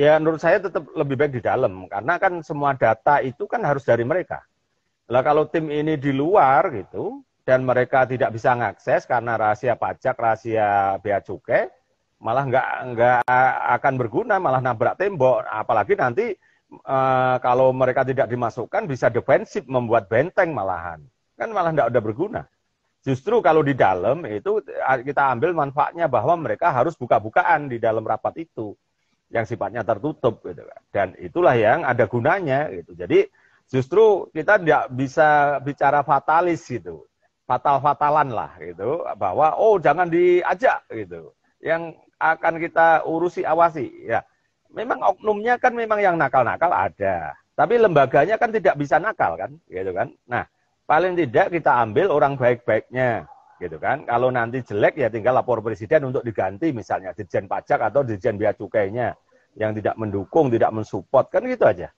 Ya menurut saya tetap lebih baik di dalam karena kan semua data itu kan harus dari mereka. Lah kalau tim ini di luar gitu dan mereka tidak bisa mengakses karena rahasia pajak, rahasia bea cukai, malah nggak nggak akan berguna, malah nabrak tembok. Apalagi nanti e, kalau mereka tidak dimasukkan bisa defensif membuat benteng malahan, kan malah nggak udah berguna. Justru kalau di dalam itu eh, kita ambil manfaatnya bahwa mereka harus buka-bukaan di dalam rapat itu yang sifatnya tertutup gitu kan. Dan itulah yang ada gunanya gitu. Jadi justru kita tidak bisa bicara fatalis gitu. Fatal-fatalan lah gitu bahwa oh jangan diajak gitu. Yang akan kita urusi awasi ya. Memang oknumnya kan memang yang nakal-nakal ada. Tapi lembaganya kan tidak bisa nakal kan gitu kan. Nah, paling tidak kita ambil orang baik-baiknya gitu kan. Kalau nanti jelek ya tinggal lapor presiden untuk diganti misalnya dirjen pajak atau dirjen bea cukainya yang tidak mendukung, tidak mensupport kan gitu aja.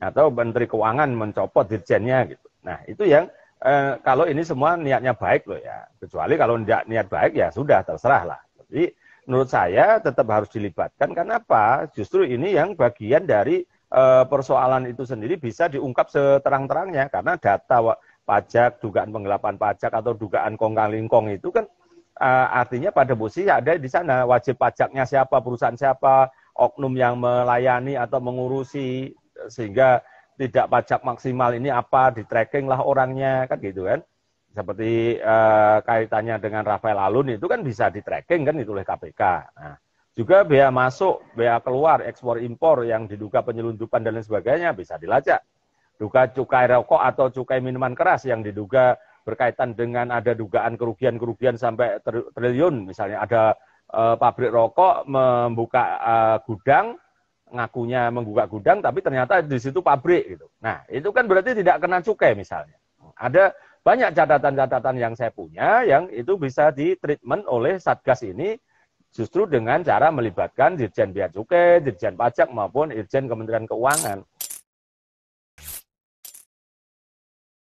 Atau menteri keuangan mencopot dirjennya gitu. Nah, itu yang eh, kalau ini semua niatnya baik loh ya. Kecuali kalau tidak niat baik ya sudah terserah lah. Jadi menurut saya tetap harus dilibatkan karena apa? Justru ini yang bagian dari eh, persoalan itu sendiri bisa diungkap seterang-terangnya karena data pajak, dugaan penggelapan pajak atau dugaan kongkang lingkong itu kan uh, artinya pada posisi ada di sana wajib pajaknya siapa, perusahaan siapa, oknum yang melayani atau mengurusi sehingga tidak pajak maksimal ini apa di tracking lah orangnya kan gitu kan seperti eh, kaitannya dengan Rafael Alun itu kan bisa di tracking kan itu oleh KPK. Nah, juga BEA masuk, BEA keluar, ekspor impor yang diduga penyelundupan dan lain sebagainya bisa dilacak duga cukai rokok atau cukai minuman keras yang diduga berkaitan dengan ada dugaan kerugian-kerugian sampai triliun misalnya ada e, pabrik rokok membuka e, gudang ngakunya membuka gudang tapi ternyata di situ pabrik gitu. Nah, itu kan berarti tidak kena cukai misalnya. Ada banyak catatan-catatan yang saya punya yang itu bisa ditreatment oleh Satgas ini justru dengan cara melibatkan Dirjen Bea Cukai, Dirjen Pajak maupun Dirjen Kementerian Keuangan.